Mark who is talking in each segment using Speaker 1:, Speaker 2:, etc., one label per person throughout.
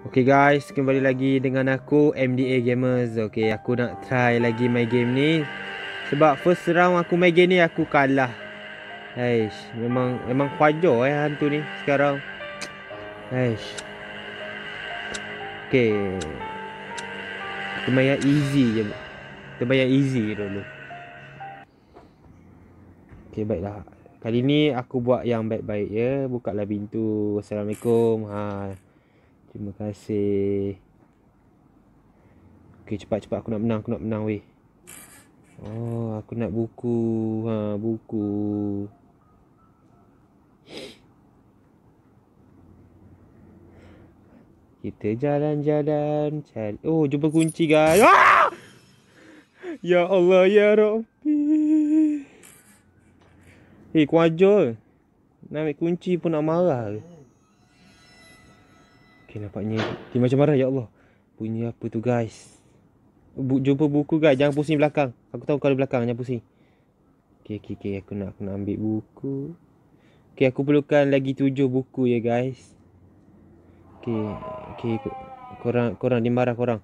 Speaker 1: Okay guys, kembali lagi dengan aku MDA Gamers Okay, aku nak try lagi main game ni Sebab first round aku main game ni, aku kalah Aish, memang memang kwajor eh hantu ni sekarang Aish Okay Kita main yang easy je Kita main yang easy dulu Okay, baiklah Kali ni aku buat yang baik-baik ya Buka lah pintu Assalamualaikum Haa Terima kasih Okay cepat-cepat aku nak menang Aku nak menang weh Oh aku nak buku ha, Buku Kita jalan-jalan Oh jumpa kunci guys ah! Ya Allah Ya Rabbi Eh kuajol Nak ambil kunci pun nak marah ke Okay nampaknya Dia macam mana ya Allah Punya apa tu guys Bu, Jumpa buku guys Jangan pusing belakang Aku tahu kalau belakang Jangan pusing Okay okay okay Aku nak, aku nak ambil buku Okay aku perlukan lagi tujuh buku ya guys Okay Okay Korang Korang dia marah korang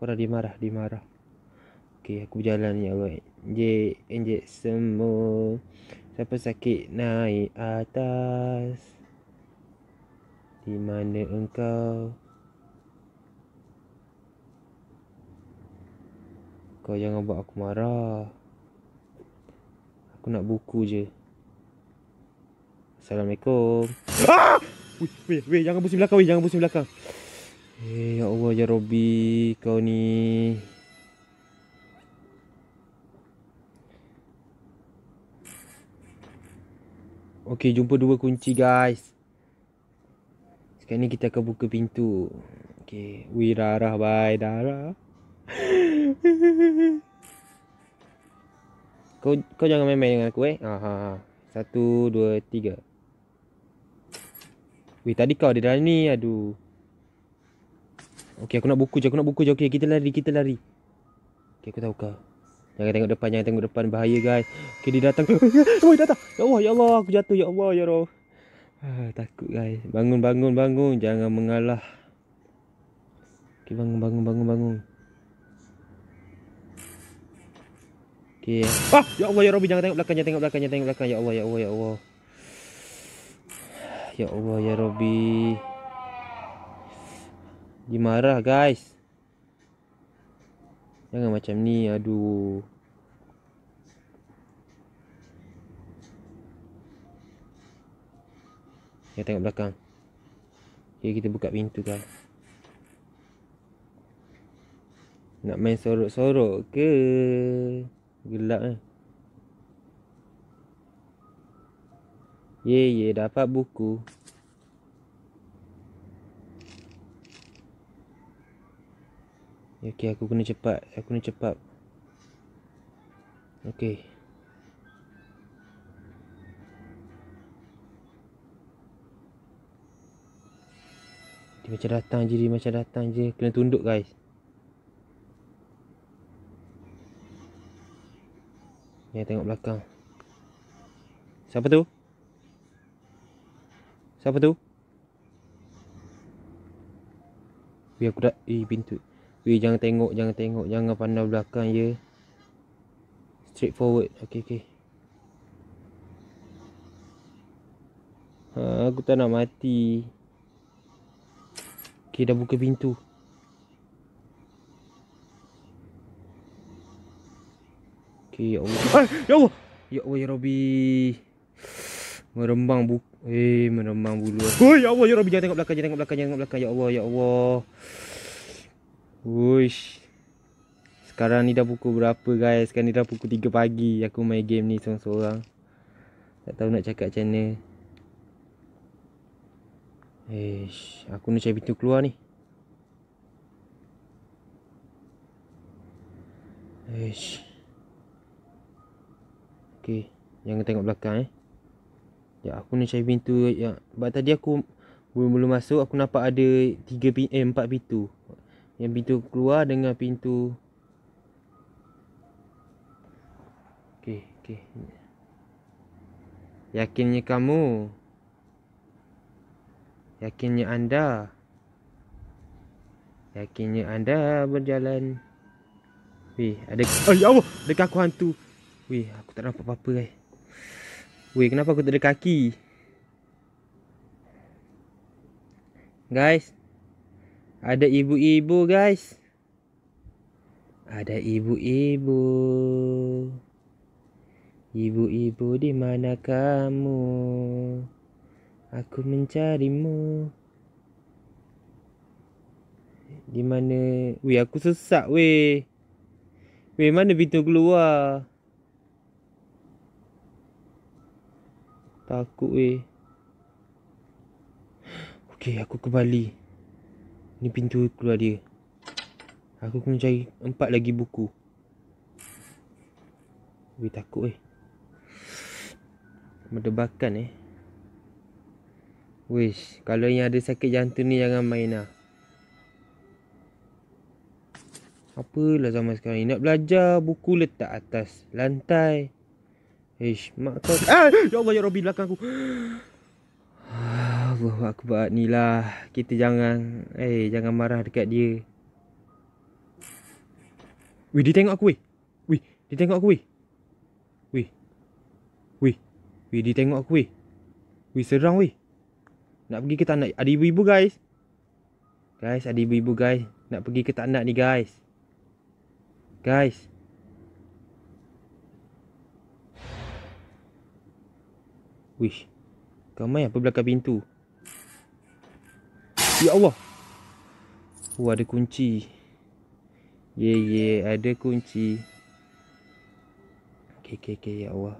Speaker 1: Korang dia marah Dia marah Okay aku berjalan ya Allah Enjek Enjek semua Siapa sakit Naik atas di mana engkau Kau jangan buat aku marah Aku nak buku je Assalamualaikum ah! Weh, weh, weh, jangan pusing belakang, weh, jangan pusing belakang Eh, ya Allah, ya Robi, kau ni Okay, jumpa dua kunci guys sekarang ni kita akan buka pintu. Okay. Wih, darah. Bye, Dara. kau kau jangan main-main dengan aku eh. Aha. Ah, ha. Satu, dua, tiga. Wih, tadi kau ada dalam ni. Aduh. Okay, aku nak buku je. Aku nak buku je. Okay, kita lari. Kita lari. Okay, aku tahu kau. Jangan tengok depan. Jangan tengok depan. Bahaya, guys. Okay, dia datang. Oh, dia datang. Ya Allah, ya Allah. Aku jatuh. Ya Allah, ya Allah. Ah, takut guys. Bangun bangun bangun jangan mengalah. Okey bangun bangun bangun bangun. Okey. Eh. Ah, ya Allah ya Rabbi jangan tengok belakang jangan tengok belakang jangan tengok belakang ya Allah ya Allah ya Allah. Ya Allah ya Rabbi. Dimarah guys. Jangan macam ni aduh. Ya tengok belakang Okay kita buka pintu kan Nak main sorok-sorok ke Gelap eh Ye ye dapat buku Okay aku kena cepat Aku kena cepat Okay Dia macam datang je Dia macam datang je Kena tunduk guys Ni tengok belakang Siapa tu? Siapa tu? Weh aku dah Eh pintu Weh jangan tengok Jangan tengok Jangan pandang belakang je Straight forward Okay okay Ha, aku tak nak mati Okay dah buka pintu Okay ya Allah Ay, eh, Ya Allah Ya Allah ya Rabbi Merembang bu Eh merembang bulu Oh Ya Allah ya Rabbi Jangan tengok belakang Jangan tengok belakang Jangan tengok belakang Ya Allah ya Allah Uish Sekarang ni dah pukul berapa guys Sekarang ni dah pukul 3 pagi Aku main game ni seorang-seorang Tak tahu nak cakap macam mana Eish, aku nak cari pintu keluar ni. Eish. Okey, jangan tengok belakang eh. Ya, aku nak cari pintu yang sebab tadi aku belum-belum masuk, aku nampak ada 3 pintu, eh 4 pintu. Yang pintu keluar dengan pintu Okey, okey. Yakinnya kamu? Yakinnya anda Yakinnya anda berjalan Weh, ada Ay, ya Allah Ada kaku hantu Weh, aku tak nampak apa-apa eh Weh, kenapa aku tak ada kaki? Guys Ada ibu-ibu guys Ada ibu-ibu Ibu-ibu di mana kamu? Aku mencarimu Di mana Weh aku sesak weh Weh mana pintu keluar Takut weh Okey, aku kembali Ni pintu keluar dia Aku kena cari empat lagi buku Weh takut weh Berdebakan eh Wish, kalau yang ada sakit jantung ni jangan main lah. Apalah zaman sekarang ni. Nak belajar, buku letak atas lantai. Ish, mak kau... Ah, ya Allah, ya Rabbi, belakang aku. Allah, mak aku buat ni lah. Kita jangan... Eh, jangan marah dekat dia. Wih dia tengok aku, weh. wih, dia tengok aku, weh. Weh. Weh, dia tengok aku, weh. Weh, serang, weh. Nak pergi ke tak nak Ada ibu-ibu guys Guys ada ibu-ibu guys Nak pergi ke tak nak ni guys Guys Wish Kamai apa belakang pintu Ya Allah Oh ada kunci Ye yeah, ye yeah, ada kunci Okay okay okay ya Allah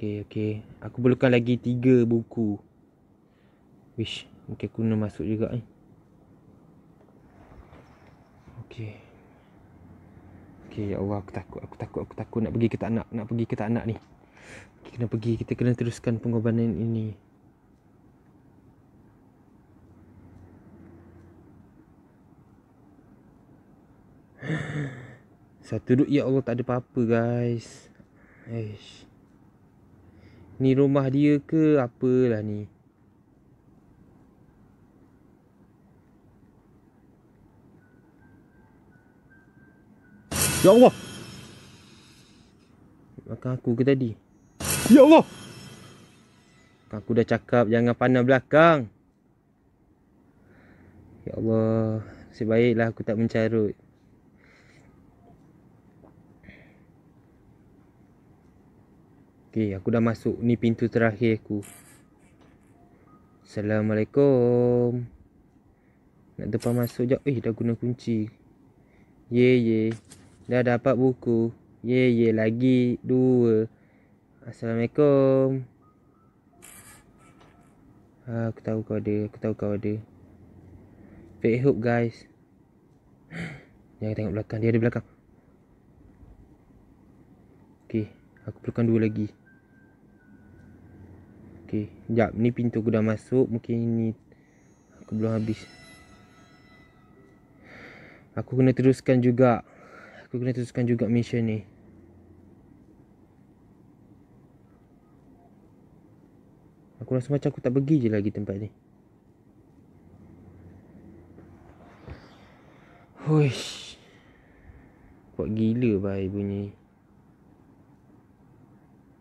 Speaker 1: Okay okay Aku perlukan lagi tiga buku Wish Mungkin kuna masuk juga eh. Okay Okay ya Allah aku takut Aku takut aku takut nak pergi ke tak nak Nak pergi ke tak nak ni okay, Kena pergi kita kena teruskan pengorbanan ini Satu duduk ya Allah tak ada apa-apa guys Eish. Ni rumah dia ke apalah ni Ya Allah Makan aku ke tadi Ya Allah Aku dah cakap jangan pandang belakang Ya Allah Sebaiklah aku tak mencarut Okay, aku dah masuk ni pintu terakhir aku. Assalamualaikum. Nak depan masuk jap. Eh, dah guna kunci. Ye yeah, ye. Yeah. Dah dapat buku. Ye yeah, ye yeah, lagi dua. Assalamualaikum. Ha, aku tahu kau ada. Aku tahu kau ada. Fake hope guys. Jangan tengok belakang. Dia ada belakang. Okay. Aku perlukan dua lagi. Okay. Sekejap. Ni pintu aku dah masuk. Mungkin ni. Aku belum habis. Aku kena teruskan juga. Okay aku kena teruskan juga mission ni Aku rasa macam aku tak pergi je lagi tempat ni Huish Kuat gila bai bunyi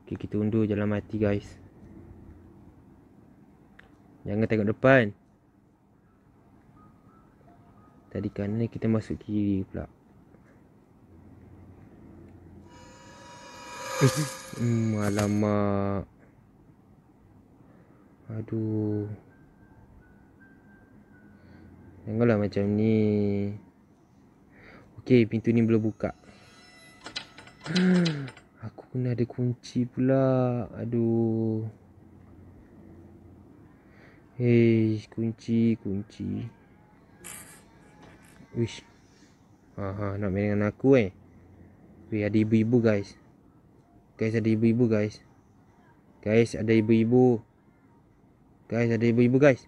Speaker 1: Okay kita undur jalan mati guys Jangan tengok depan Tadi kanan ni kita masuk kiri pula hmm, alamak. Aduh. Janganlah macam ni. Okey, pintu ni belum buka. Aku kena ada kunci pula. Aduh. Hei, eh, kunci, kunci. Uish, Aha, nak main dengan aku eh. Wih, ada ibu-ibu guys. Guys ada ibu-ibu guys Guys ada ibu-ibu Guys ada ibu-ibu guys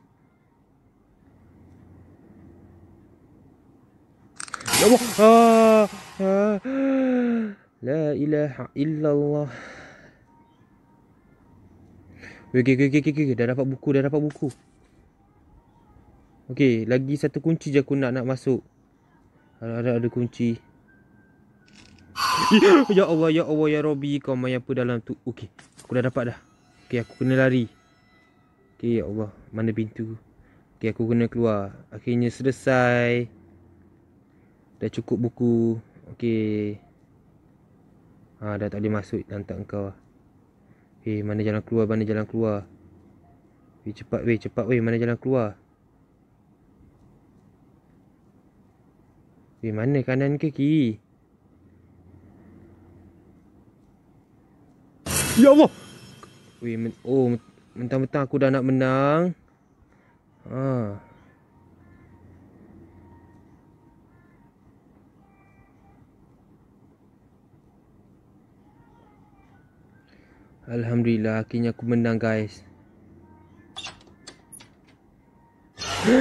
Speaker 1: Ya Allah ah, ah. La ilaha illallah okay, okay, okay, okay, dah dapat buku, dah dapat buku Okay, lagi satu kunci je aku nak nak masuk Ada, ada, ada kunci ya Allah, ya Allah, ya Robi, kau main apa dalam tu? Okey, aku dah dapat dah. Okey, aku kena lari. Okey, ya Allah, mana pintu? Okey, aku kena keluar. Akhirnya selesai. Dah cukup buku. Okey. Ha, dah tak boleh masuk lantak kau. Eh, hey, mana jalan keluar? Mana jalan keluar? Wei eh, cepat wei, cepat wei, mana jalan keluar? Wei eh, mana kanan ke kiri? Ya Allah. Wih, men oh mentang-mentang aku dah nak menang. Ha. Alhamdulillah akhirnya aku menang guys.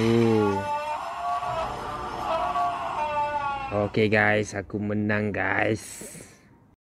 Speaker 1: oh. Okay guys, aku menang guys.